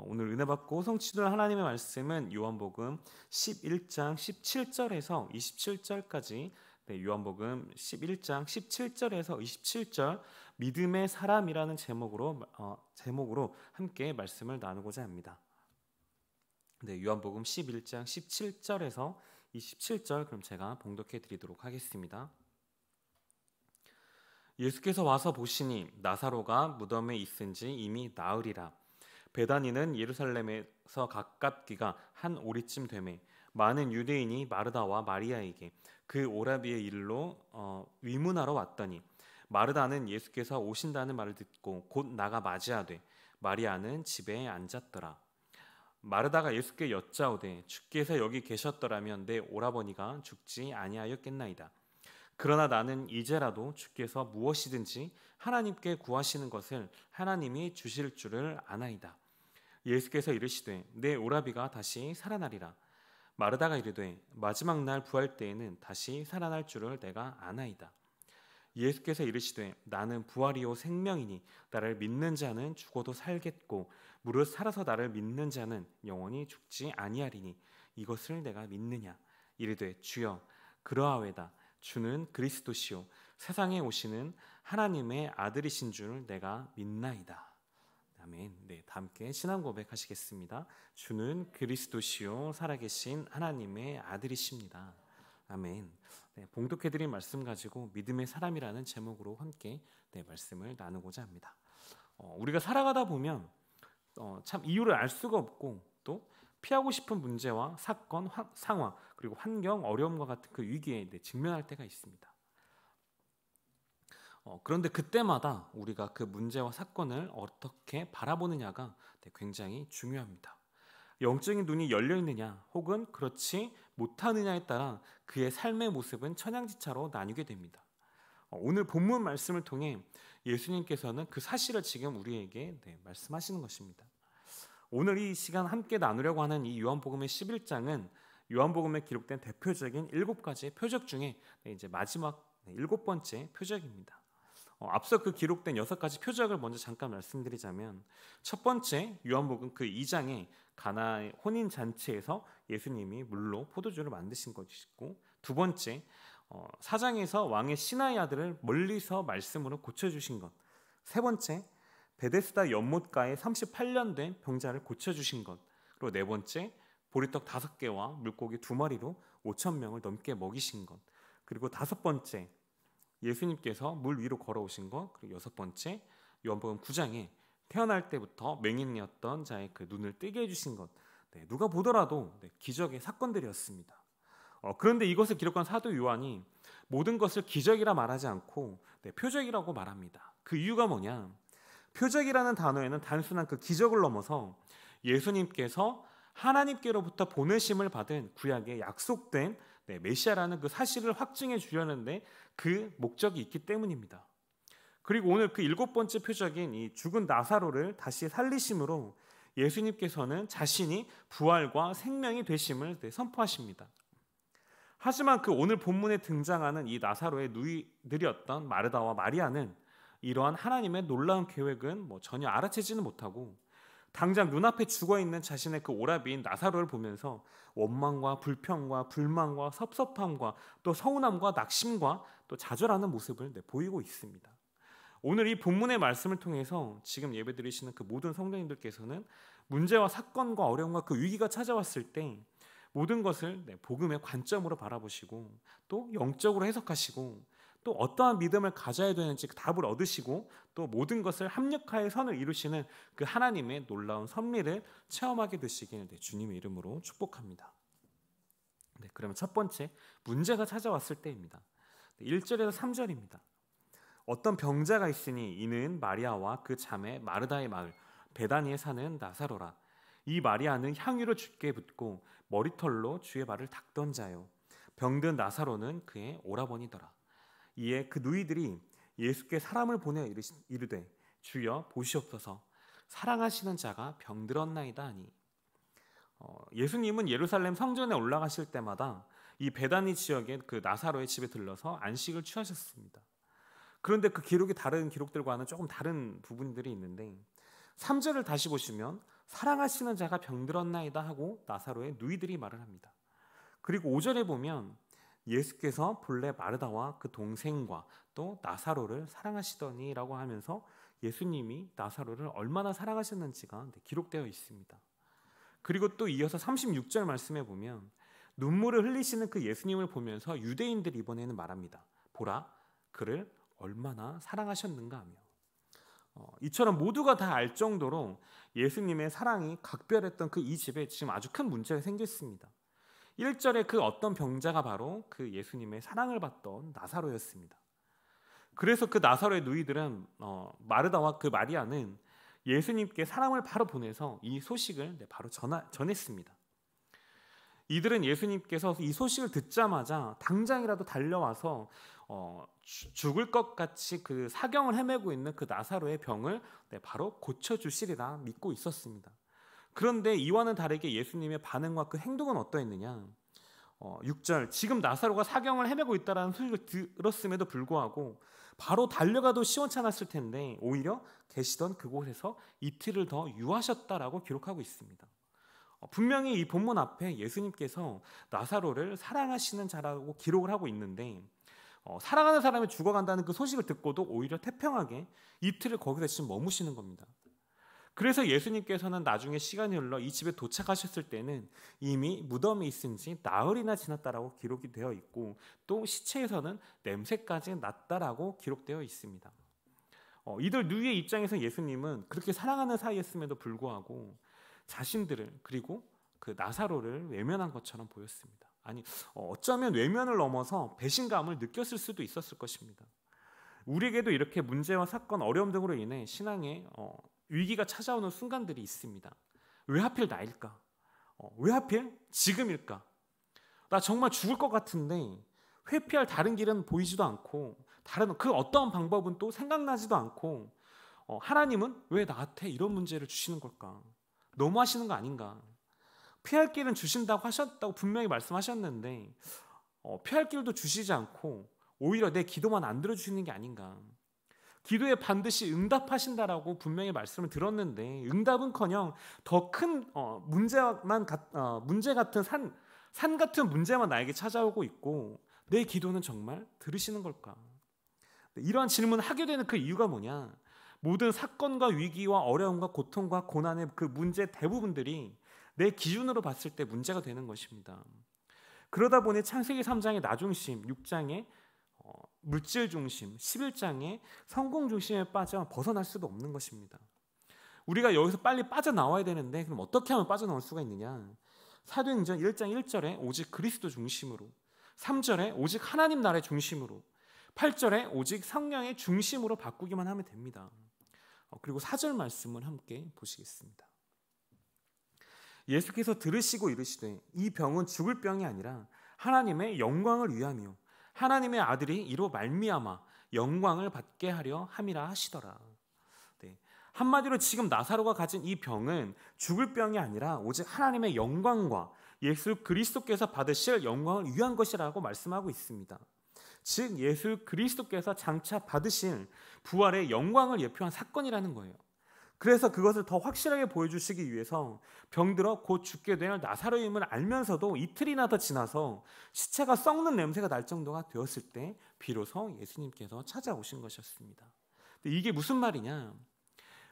어, 오늘 은혜 받고 성취될 하나님의 말씀은 요한복음 11장 17절에서 27절까지 네, 요한복음 11장 17절에서 27절 믿음의 사람이라는 제목으로 어, 제목으로 함께 말씀을 나누고자 합니다. 네, 요한복음 11장 17절에서 27절 그럼 제가 봉독해 드리도록 하겠습니다. 예수께서 와서 보시니 나사로가 무덤에 있은지 이미 나으리라 베다니는 예루살렘에서 가깝기가 한 오리쯤 되매 많은 유대인이 마르다와 마리아에게 그 오라비의 일로 어, 위문하러 왔더니 마르다는 예수께서 오신다는 말을 듣고 곧 나가 맞이하되 마리아는 집에 앉았더라. 마르다가 예수께 여짜오되 주께서 여기 계셨더라면 내 오라버니가 죽지 아니하였겠나이다. 그러나 나는 이제라도 주께서 무엇이든지 하나님께 구하시는 것을 하나님이 주실 줄을 아나이다. 예수께서 이르시되 내 오라비가 다시 살아나리라 마르다가 이르되 마지막 날 부활 때에는 다시 살아날 줄을 내가 아나이다 예수께서 이르시되 나는 부활이요 생명이니 나를 믿는 자는 죽어도 살겠고 무릇 살아서 나를 믿는 자는 영원히 죽지 아니하리니 이것을 내가 믿느냐 이르되 주여 그러하외다 주는 그리스도시요 세상에 오시는 하나님의 아들이신 줄 내가 믿나이다 아멘. 네, 함께 신앙 고백하시겠습니다. 주는 그리스도시요 살아계신 하나님의 아들이십니다. 아멘. 네, 봉독해드린 말씀 가지고 믿음의 사람이라는 제목으로 함께 네, 말씀을 나누고자 합니다. 어, 우리가 살아가다 보면 어, 참 이유를 알 수가 없고 또 피하고 싶은 문제와 사건, 화, 상황 그리고 환경 어려움과 같은 그 위기에 네, 직면할 때가 있습니다. 어, 그런데 그때마다 우리가 그 문제와 사건을 어떻게 바라보느냐가 네, 굉장히 중요합니다. 영적인 눈이 열려 있느냐 혹은 그렇지 못하느냐에 따라 그의 삶의 모습은 천양지차로 나뉘게 됩니다. 어, 오늘 본문 말씀을 통해 예수님께서는 그 사실을 지금 우리에게 네, 말씀하시는 것입니다. 오늘 이 시간 함께 나누려고 하는 이 요한복음의 11장은 요한복음에 기록된 대표적인 7 가지 표적 중에 네, 이제 마지막 7 번째 표적입니다. 어, 앞서 그 기록된 여섯 가지 표적을 먼저 잠깐 말씀드리자면 첫 번째 요한복음 그 2장에 가나 의 혼인 잔치에서 예수님이 물로 포도주를 만드신 것이고 두 번째 어, 사장에서 왕의 신하의 아들을 멀리서 말씀으로 고쳐주신 것 세 번째 베데스다 연못가에 38년 된 병자를 고쳐주신 것 그리고 네 번째 보리떡 다섯 개와 물고기 두 마리로 5천 명을 넘게 먹이신 것 그리고 다섯 번째 예수님께서 물 위로 걸어오신 것 그리고 여섯 번째 요한복음 9장에 태어날 때부터 맹인이었던 자의 그 눈을 뜨게 해주신 것 네, 누가 보더라도 네, 기적의 사건들이었습니다. 어, 그런데 이것을 기록한 사도 요한이 모든 것을 기적이라 말하지 않고 네, 표적이라고 말합니다. 그 이유가 뭐냐? 표적이라는 단어에는 단순한 그 기적을 넘어서 예수님께서 하나님께로부터 보내심을 받은 구약의 약속된 네, 메시아라는 그 사실을 확증해 주려는데 그 목적이 있기 때문입니다. 그리고 오늘 그 일곱 번째 표적인 이 죽은 나사로를 다시 살리심으로 예수님께서는 자신이 부활과 생명이 되심을 네, 선포하십니다. 하지만 그 오늘 본문에 등장하는 이 나사로의 누이들이었던 마르다와 마리아는 이러한 하나님의 놀라운 계획은 뭐 전혀 알아채지는 못하고 당장 눈앞에 죽어 있는 자신의 그 오라비인 나사로를 보면서 원망과 불평과 불만과 섭섭함과 또 서운함과 낙심과 또 좌절하는 모습을 네, 보이고 있습니다. 오늘 이 본문의 말씀을 통해서 지금 예배드리시는 그 모든 성도님들께서는 문제와 사건과 어려움과 그 위기가 찾아왔을 때 모든 것을 네, 복음의 관점으로 바라보시고 또 영적으로 해석하시고 또 어떠한 믿음을 가져야 되는지 그 답을 얻으시고 또 모든 것을 합력하여 선을 이루시는 그 하나님의 놀라운 섭리를 체험하게 되시기를 네, 주님의 이름으로 축복합니다. 네, 그러면 첫 번째 문제가 찾아왔을 때입니다. 네, 1절에서 3절입니다. 어떤 병자가 있으니 이는 마리아와 그 자매 마르다의 마을 베다니에 사는 나사로라. 이 마리아는 향유로 주께 붙고 머리털로 주의 발을 닦던 자요. 병든 나사로는 그의 오라버니더라. 이에 그 누이들이 예수께 사람을 보내 이르되 주여 보시옵소서 사랑하시는 자가 병들었나이다 하니 어, 예수님은 예루살렘 성전에 올라가실 때마다 이 베다니 지역의 그 나사로의 집에 들러서 안식을 취하셨습니다. 그런데 그 기록이 다른 기록들과는 조금 다른 부분들이 있는데 3절을 다시 보시면 사랑하시는 자가 병들었나이다 하고 나사로의 누이들이 말을 합니다. 그리고 5절에 보면 예수께서 본래 마르다와 그 동생과 또 나사로를 사랑하시더니라고 하면서 예수님이 나사로를 얼마나 사랑하셨는지가 기록되어 있습니다. 그리고 또 이어서 36절 말씀해 보면 눈물을 흘리시는 그 예수님을 보면서 유대인들이 번에는 말합니다. 보라 그를 얼마나 사랑하셨는가 하며 어, 이처럼 모두가 다 알 정도로 예수님의 사랑이 각별했던 그 이 집에 지금 아주 큰 문제가 생겼습니다. 1절에그 어떤 병자가 바로 그 예수님의 사랑을 받던 나사로였습니다. 그래서 그 나사로의 누이들은 어, 마르다와 그 마리아는 예수님께 사랑을 바로 보내서 이 소식을 바로 전하, 전했습니다. 이들은 예수님께서 이 소식을 듣자마자 당장이라도 달려와서 어, 죽을 것 같이 그 사경을 헤매고 있는 그 나사로의 병을 네, 바로 고쳐 주시리라 믿고 있었습니다. 그런데 이와는 다르게 예수님의 반응과 그 행동은 어떠했느냐? 어, 6절 지금 나사로가 사경을 헤매고 있다라는 소식을 들었음에도 불구하고 바로 달려가도 시원찮았을 텐데 오히려 계시던 그곳에서 이틀을 더 유하셨다라고 기록하고 있습니다. 어, 분명히 이 본문 앞에 예수님께서 나사로를 사랑하시는 자라고 기록을 하고 있는데 어, 사랑하는 사람이 죽어간다는 그 소식을 듣고도 오히려 태평하게 이틀을 거기서 지금 머무시는 겁니다. 그래서 예수님께서는 나중에 시간이 흘러 이 집에 도착하셨을 때는 이미 무덤이 있은 지 나흘이나 지났다라고 기록이 되어 있고 또 시체에서는 냄새까지 났다라고 기록되어 있습니다. 어, 이들 누이의 입장에서 예수님은 그렇게 사랑하는 사이였음에도 불구하고 자신들을 그리고 그 나사로를 외면한 것처럼 보였습니다. 아니 어, 어쩌면 외면을 넘어서 배신감을 느꼈을 수도 있었을 것입니다. 우리에게도 이렇게 문제와 사건, 어려움 등으로 인해 신앙에 어, 위기가 찾아오는 순간들이 있습니다. 왜 하필 나일까? 어, 왜 하필 지금일까? 나 정말 죽을 것 같은데 회피할 다른 길은 보이지도 않고 다른 그 어떠한 방법은 또 생각나지도 않고 어, 하나님은 왜 나한테 이런 문제를 주시는 걸까? 너무 하시는 거 아닌가? 피할 길은 주신다고 하셨다고 분명히 말씀하셨는데 어, 피할 길도 주시지 않고 오히려 내 기도만 안 들어주시는 게 아닌가? 기도에 반드시 응답하신다라고 분명히 말씀을 들었는데 응답은커녕 더큰 어, 문제만 어, 문제 같은 산, 산 같은 문제만 나에게 찾아오고 있고 내 기도는 정말 들으시는 걸까? 이러한 질문을 하게 되는 그 이유가 뭐냐? 모든 사건과 위기와 어려움과 고통과 고난의 그 문제 대부분들이 내 기준으로 봤을 때 문제가 되는 것입니다. 그러다 보니 창세기 3장의 나중심, 6장의 물질 중심, 11장의 성공 중심에 빠져 벗어날 수도 없는 것입니다. 우리가 여기서 빨리 빠져나와야 되는데 그럼 어떻게 하면 빠져나올 수가 있느냐? 사도행전 1장 1절에 오직 그리스도 중심으로 3절에 오직 하나님 나라의 중심으로 8절에 오직 성령의 중심으로 바꾸기만 하면 됩니다. 어, 그리고 4절 말씀을 함께 보시겠습니다. 예수께서 들으시고 이르시되 이 병은 죽을 병이 아니라 하나님의 영광을 위하며 하나님의 아들이 이로 말미암아 영광을 받게 하려 함이라 하시더라. 네. 한마디로 지금 나사로가 가진 이 병은 죽을 병이 아니라 오직 하나님의 영광과 예수 그리스도께서 받으실 영광을 위한 것이라고 말씀하고 있습니다. 즉 예수 그리스도께서 장차 받으실 부활의 영광을 예표한 사건이라는 거예요. 그래서 그것을 더 확실하게 보여주시기 위해서 병들어 곧 죽게 될 나사로임을 알면서도 이틀이나 더 지나서 시체가 썩는 냄새가 날 정도가 되었을 때 비로소 예수님께서 찾아오신 것이었습니다. 이게 무슨 말이냐?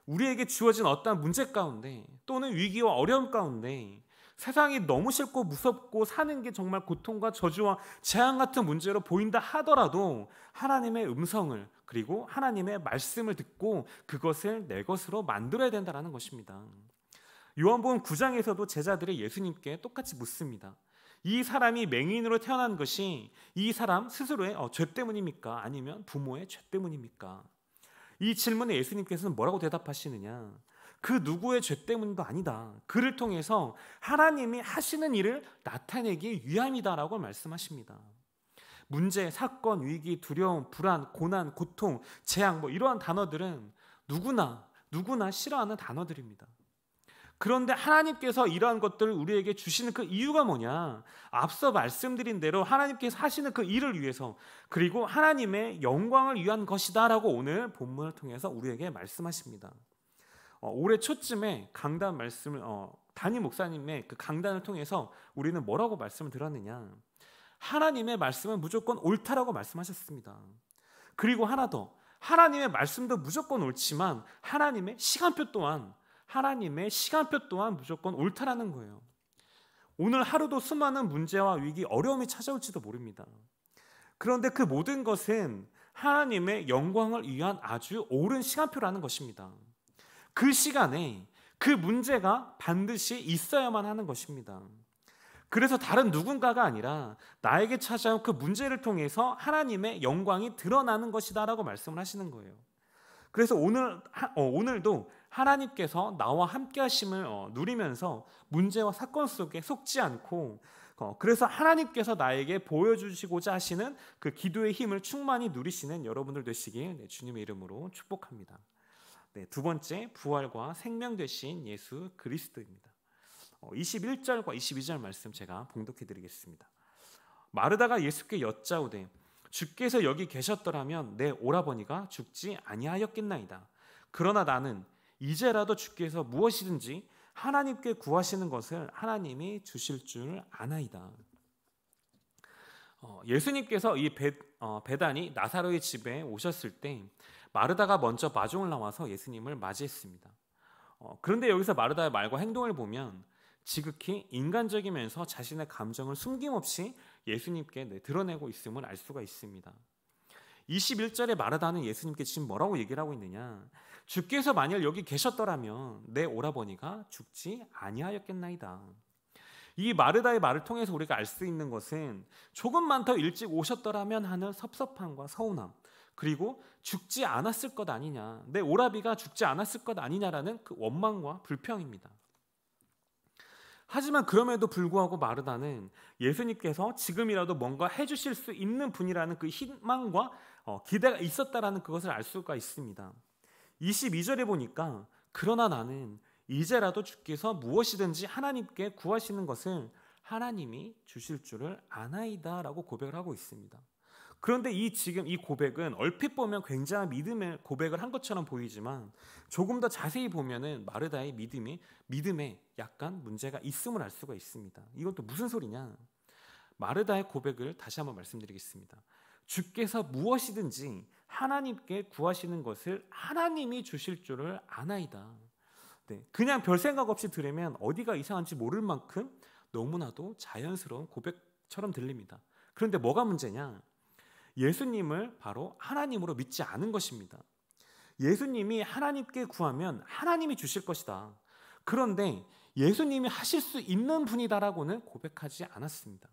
우리에게 주어진 어떠 문제 가운데 또는 위기와 어려움 가운데 세상이 너무 싫고 무섭고 사는 게 정말 고통과 저주와 재앙 같은 문제로 보인다 하더라도 하나님의 음성을 그리고 하나님의 말씀을 듣고 그것을 내 것으로 만들어야 된다라는 것입니다. 요한복음 9장에서도 제자들이 예수님께 똑같이 묻습니다. 이 사람이 맹인으로 태어난 것이 이 사람 스스로의 어, 죄 때문입니까? 아니면 부모의 죄 때문입니까? 이 질문에 예수님께서는 뭐라고 대답하시느냐? 그 누구의 죄 때문도 아니다. 그를 통해서 하나님이 하시는 일을 나타내기 위함이다라고 말씀하십니다. 문제, 사건, 위기, 두려움, 불안, 고난, 고통, 재앙 뭐 이러한 단어들은 누구나 누구나 싫어하는 단어들입니다. 그런데 하나님께서 이러한 것들을 우리에게 주시는 그 이유가 뭐냐? 앞서 말씀드린 대로 하나님께서 하시는 그 일을 위해서 그리고 하나님의 영광을 위한 것이다라고 오늘 본문을 통해서 우리에게 말씀하십니다. 어, 올해 초쯤에 강단 말씀을 어, 단임 목사님의 그 강단을 통해서 우리는 뭐라고 말씀을 들었느냐? 하나님의 말씀은 무조건 옳다라고 말씀하셨습니다. 그리고 하나 더 하나님의 말씀도 무조건 옳지만 하나님의 시간표 또한 하나님의 시간표 또한 무조건 옳다라는 거예요. 오늘 하루도 수많은 문제와 위기, 어려움이 찾아올지도 모릅니다. 그런데 그 모든 것은 하나님의 영광을 위한 아주 옳은 시간표라는 것입니다. 그 시간에 그 문제가 반드시 있어야만 하는 것입니다. 그래서 다른 누군가가 아니라 나에게 찾아온 그 문제를 통해서 하나님의 영광이 드러나는 것이다라고 말씀을 하시는 거예요. 그래서 오늘 어, 오늘도 하나님께서 나와 함께 하심을 어, 누리면서 문제와 사건 속에 속지 않고 어, 그래서 하나님께서 나에게 보여주시고자 하시는 그 기도의 힘을 충만히 누리시는 여러분들 되시길 네, 주님의 이름으로 축복합니다. 네, 두 번째 부활과 생명 되신 예수 그리스도입니다. 21절과 어, 22절 말씀 제가 봉독해 드리겠습니다. 마르다가 예수께 여짜오되 주께서 여기 계셨더라면 내 오라버니가 죽지 아니하였겠나이다. 그러나 나는 이제라도 주께서 무엇이든지 하나님께 구하시는 것을 하나님이 주실 줄 아나이다. 어, 예수님께서 이 배, 어, 단이 나사로의 집에 오셨을 때 마르다가 먼저 마중을 나와서 예수님을 맞이했습니다. 어, 그런데 여기서 마르다의 말과 행동을 보면 지극히 인간적이면서 자신의 감정을 숨김없이 예수님께 네, 드러내고 있음을 알 수가 있습니다. 21절에 마르다는 예수님께 지금 뭐라고 얘기를 하고 있느냐? 주께서 만일 여기 계셨더라면 내 오라버니가 죽지 아니하였겠나이다. 이 마르다의 말을 통해서 우리가 알 수 있는 것은 조금만 더 일찍 오셨더라면 하는 섭섭함과 서운함, 그리고 죽지 않았을 것 아니냐. 내 오라비가 죽지 않았을 것 아니냐라는 그 원망과 불평입니다. 하지만 그럼에도 불구하고 마르다는 예수님께서 지금이라도 뭔가 해주실 수 있는 분이라는 그 희망과 어, 기대가 있었다라는 그것을 알 수가 있습니다. 22절에 보니까 그러나 나는 이제라도 주께서 무엇이든지 하나님께 구하시는 것을 하나님이 주실 줄을 아나이다라고 고백을 하고 있습니다. 그런데 이 지금 이 고백은 얼핏 보면 굉장한 믿음의 고백을 한 것처럼 보이지만 조금 더 자세히 보면은 마르다의 믿음이 믿음에 약간 문제가 있음을 알 수가 있습니다. 이건 또 무슨 소리냐? 마르다의 고백을 다시 한번 말씀드리겠습니다. 주께서 무엇이든지 하나님께 구하시는 것을 하나님이 주실 줄을 아나이다. 네, 그냥 별 생각 없이 들으면 어디가 이상한지 모를 만큼 너무나도 자연스러운 고백처럼 들립니다. 그런데 뭐가 문제냐? 예수님을 바로 하나님으로 믿지 않은 것입니다. 예수님이 하나님께 구하면 하나님이 주실 것이다. 그런데 예수님이 하실 수 있는 분이다라고는 고백하지 않았습니다.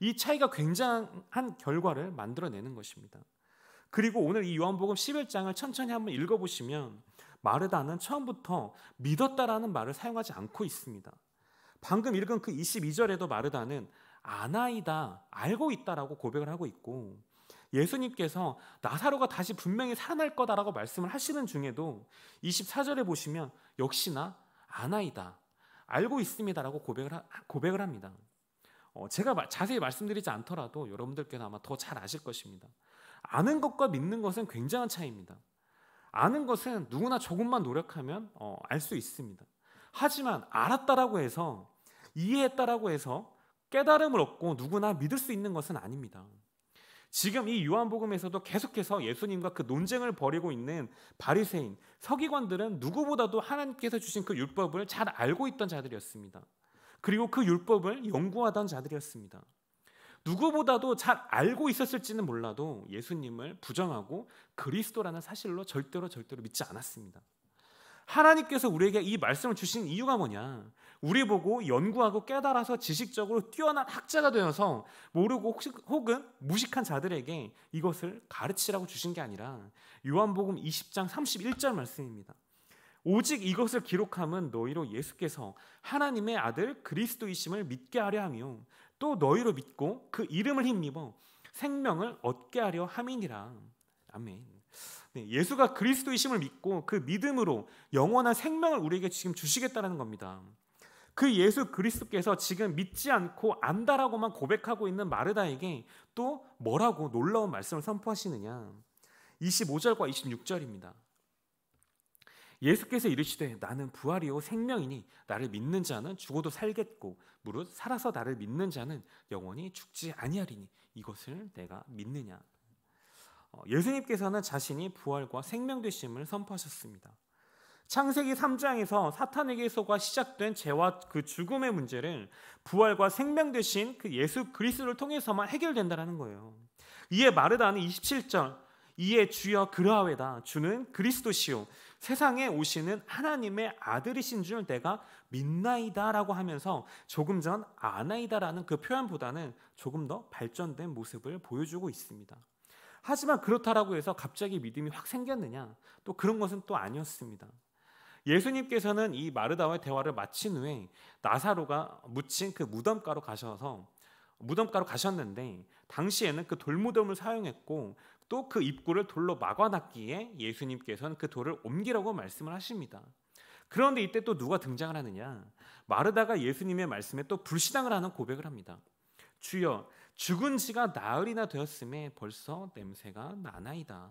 이 차이가 굉장한 결과를 만들어내는 것입니다. 그리고 오늘 이 요한복음 11장을 천천히 한번 읽어보시면 마르다는 처음부터 믿었다라는 말을 사용하지 않고 있습니다. 방금 읽은 그 22절에도 마르다는 아나이다, 알고 있다라고 고백을 하고 있고 예수님께서 나사로가 다시 분명히 살아날 거다라고 말씀을 하시는 중에도 24절에 보시면 역시나 아나이다. 알고 있습니다라고 고백을 하, 고백을 합니다. 어, 제가 자세히 말씀드리지 않더라도 여러분들께는 아마 더 잘 아실 것입니다. 아는 것과 믿는 것은 굉장한 차이입니다. 아는 것은 누구나 조금만 노력하면 어, 알수 있습니다. 하지만 알았다라고 해서 이해했다라고 해서 깨달음을 얻고 누구나 믿을 수 있는 것은 아닙니다. 지금 이 요한복음에서도 계속해서 예수님과 그 논쟁을 벌이고 있는 바리새인, 서기관들은 누구보다도 하나님께서 주신 그 율법을 잘 알고 있던 자들이었습니다. 그리고 그 율법을 연구하던 자들이었습니다. 누구보다도 잘 알고 있었을지는 몰라도 예수님을 부정하고 그리스도라는 사실로 절대로 절대로 믿지 않았습니다. 하나님께서 우리에게 이 말씀을 주신 이유가 뭐냐? 우리 보고 연구하고 깨달아서 지식적으로 뛰어난 학자가 되어서 모르고 혹시, 혹은 무식한 자들에게 이것을 가르치라고 주신 게 아니라 요한복음 20장 31절 말씀입니다. 오직 이것을 기록함은 너희로 예수께서 하나님의 아들 그리스도이심을 믿게 하려 하며 또 너희로 믿고 그 이름을 힘입어 생명을 얻게 하려 함이니라. 아멘. 네, 예수가 그리스도이심을 믿고 그 믿음으로 영원한 생명을 우리에게 지금 주시겠다는 겁니다. 그 예수 그리스도께서 지금 믿지 않고 안다라고만 고백하고 있는 마르다에게 또 뭐라고 놀라운 말씀을 선포하시느냐. 25절과 26절입니다. 예수께서 이르시되 나는 부활이요 생명이니 나를 믿는 자는 죽어도 살겠고 무릇 살아서 나를 믿는 자는 영원히 죽지 아니하리니 이것을 내가 믿느냐. 어, 예수님께서는 자신이 부활과 생명 되심을 선포하셨습니다. 창세기 3장에서 사탄에게서가 시작된 죄와 그 죽음의 문제를 부활과 생명 대신 그 예수 그리스도를 통해서만 해결된다라는 거예요. 이에 마르다는 27절 이에 주여 그러하외다 주는 그리스도시요 세상에 오시는 하나님의 아들이신 줄 내가 믿나이다라고 하면서 조금 전 아나이다라는 그 표현보다는 조금 더 발전된 모습을 보여주고 있습니다. 하지만 그렇다라고 해서 갑자기 믿음이 확 생겼느냐? 또 그런 것은 또 아니었습니다. 예수님께서는 이 마르다와의 대화를 마친 후에 나사로가 묻힌 그 무덤가로 가셔서 무덤가로 가셨는데 당시에는 그 돌무덤을 사용했고 또 그 입구를 돌로 막아놨기에 예수님께서는 그 돌을 옮기라고 말씀을 하십니다. 그런데 이때 또 누가 등장을 하느냐? 마르다가 예수님의 말씀에 또 불신앙을 하는 고백을 합니다. 주여, 죽은 지가 나흘이나 되었음에 벌써 냄새가 나나이다.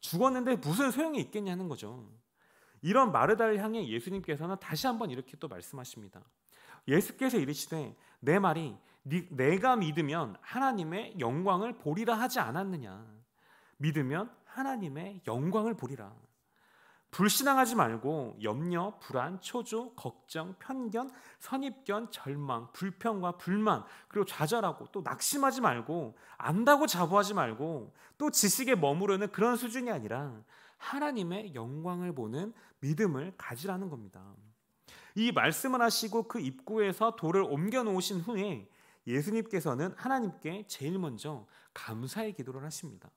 죽었는데 무슨 소용이 있겠냐는 거죠. 이런 마르다를 향해 예수님께서는 다시 한번 이렇게 또 말씀하십니다. 예수께서 이르시되 내 말이 내가 믿으면 하나님의 영광을 보리라 하지 않았느냐 믿으면 하나님의 영광을 보리라 불신앙하지 말고 염려, 불안, 초조, 걱정, 편견, 선입견, 절망, 불평과 불만 그리고 좌절하고 또 낙심하지 말고 안다고 자부하지 말고 또 지식에 머무르는 그런 수준이 아니라 하나님의 영광을 보는 믿음을 가지라는 겁니다. 이 말씀을 하시고 그 입구에서 돌을 옮겨 놓으신 후에 예수님께서는 하나님께 제일 먼저 감사의 기도를 하십니다.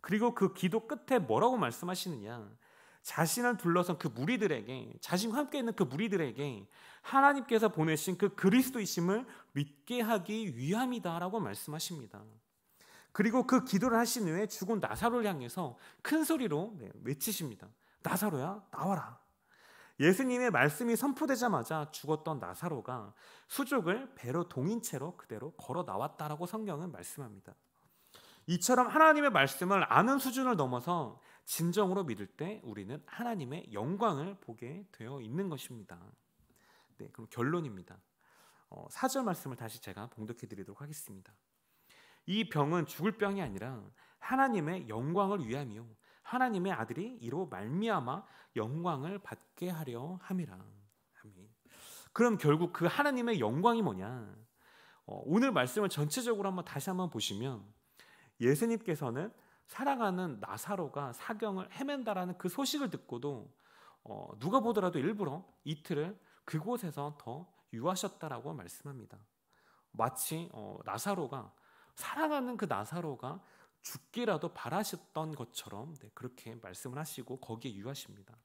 그리고 그 기도 끝에 뭐라고 말씀하시느냐? 자신을 둘러선 그 무리들에게 자신과 함께 있는 그 무리들에게 하나님께서 보내신 그 그리스도이심을 믿게 하기 위함이다라고 말씀하십니다. 그리고 그 기도를 하신 후에 죽은 나사로를 향해서 큰 소리로 네, 외치십니다. 나사로야 나와라. 예수님의 말씀이 선포되자마자 죽었던 나사로가 수족을 배로 동인 채로 그대로 걸어 나왔다라고 성경은 말씀합니다. 이처럼 하나님의 말씀을 아는 수준을 넘어서 진정으로 믿을 때 우리는 하나님의 영광을 보게 되어 있는 것입니다. 네, 그럼 결론입니다. 어, 4절 말씀을 다시 제가 봉독해 드리도록 하겠습니다. 이 병은 죽을 병이 아니라 하나님의 영광을 위함이요 하나님의 아들이 이로 말미암아 영광을 받게 하려 함이라. 아멘. 그럼 결국 그 하나님의 영광이 뭐냐? 어, 오늘 말씀을 전체적으로 한번 다시 한번 보시면 예수님께서는 사랑하는 나사로가 사경을 헤맨다라는 그 소식을 듣고도 어, 누가 보더라도 일부러 이틀을 그곳에서 더 유하셨다라고 말씀합니다. 마치 어, 나사로가 사랑하는 그 나사로가 죽기라도 바라셨던 것처럼 네, 그렇게 말씀을 하시고 거기에 유하십니다.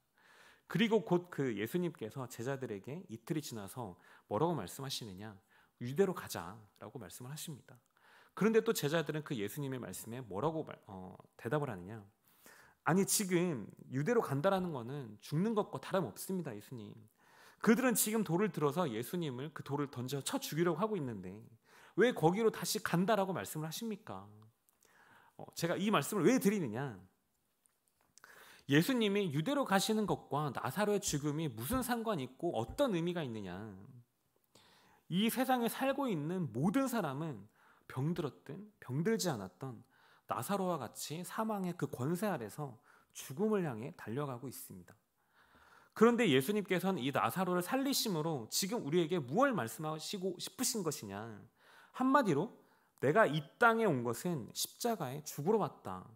그리고 곧 그 예수님께서 제자들에게 이틀이 지나서 뭐라고 말씀하시느냐? 유대로 가자라고 말씀을 하십니다. 그런데 또 제자들은 그 예수님의 말씀에 뭐라고 어, 대답을 하느냐? 아니 지금 유대로 간다라는 거는 죽는 것과 다름없습니다, 예수님. 그들은 지금 돌을 들어서 예수님을 그 돌을 던져 쳐 죽이려고 하고 있는데 왜 거기로 다시 간다라고 말씀을 하십니까? 어, 제가 이 말씀을 왜 드리느냐? 예수님이 유대로 가시는 것과 나사로의 죽음이 무슨 상관이 있고 어떤 의미가 있느냐? 이 세상에 살고 있는 모든 사람은 병들었든 병들지 않았던 나사로와 같이 사망의 그 권세 아래서 죽음을 향해 달려가고 있습니다. 그런데 예수님께서는 이 나사로를 살리심으로 지금 우리에게 무엇을 말씀하시고 싶으신 것이냐? 한마디로 내가 이 땅에 온 것은 십자가에 죽으러 왔다.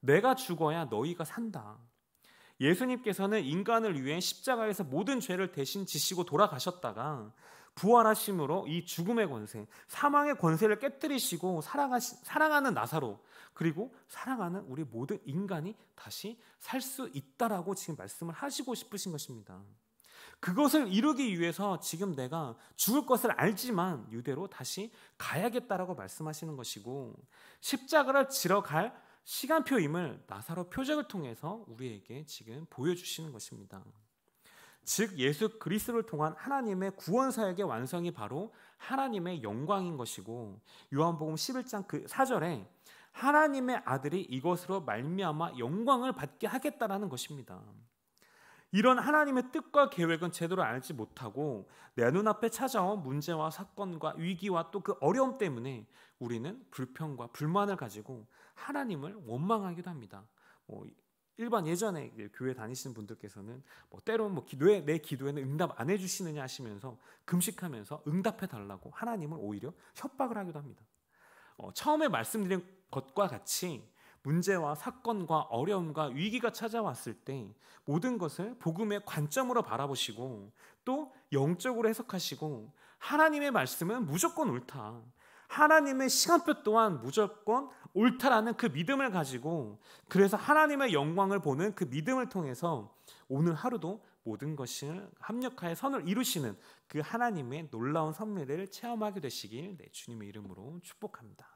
내가 죽어야 너희가 산다. 예수님께서는 인간을 위해 십자가에서 모든 죄를 대신 지시고 돌아가셨다가 부활하심으로 이 죽음의 권세, 사망의 권세를 깨뜨리시고 사랑하는 나사로 그리고 사랑하는 우리 모든 인간이 다시 살 수 있다라고 지금 말씀을 하시고 싶으신 것입니다. 그것을 이루기 위해서 지금 내가 죽을 것을 알지만 유대로 다시 가야겠다라고 말씀하시는 것이고 십자가를 지러 갈 시간표임을 나사로 표적을 통해서 우리에게 지금 보여주시는 것입니다. 즉 예수 그리스도를 통한 하나님의 구원 사역의 완성이 바로 하나님의 영광인 것이고 요한복음 11장 그 4절에 하나님의 아들이 이것으로 말미암아 영광을 받게 하겠다라는 것입니다. 이런 하나님의 뜻과 계획은 제대로 알지 못하고 내 눈앞에 찾아온 문제와 사건과 위기와 또 그 어려움 때문에 우리는 불평과 불만을 가지고 하나님을 원망하기도 합니다. 뭐 일반 예전에 교회 다니시는 분들께서는 뭐 때로는 뭐 기도에 내 기도에는 응답 안 해주시느냐 하시면서 금식하면서 응답해 달라고 하나님을 오히려 협박을 하기도 합니다. 어, 처음에 말씀드린 것과 같이 문제와 사건과 어려움과 위기가 찾아왔을 때 모든 것을 복음의 관점으로 바라보시고 또 영적으로 해석하시고 하나님의 말씀은 무조건 옳다. 하나님의 시간표 또한 무조건 옳다라는 그 믿음을 가지고 그래서 하나님의 영광을 보는 그 믿음을 통해서 오늘 하루도 모든 것을 합력하여 선을 이루시는 그 하나님의 놀라운 섭리를 체험하게 되시길 내 주님의 이름으로 축복합니다.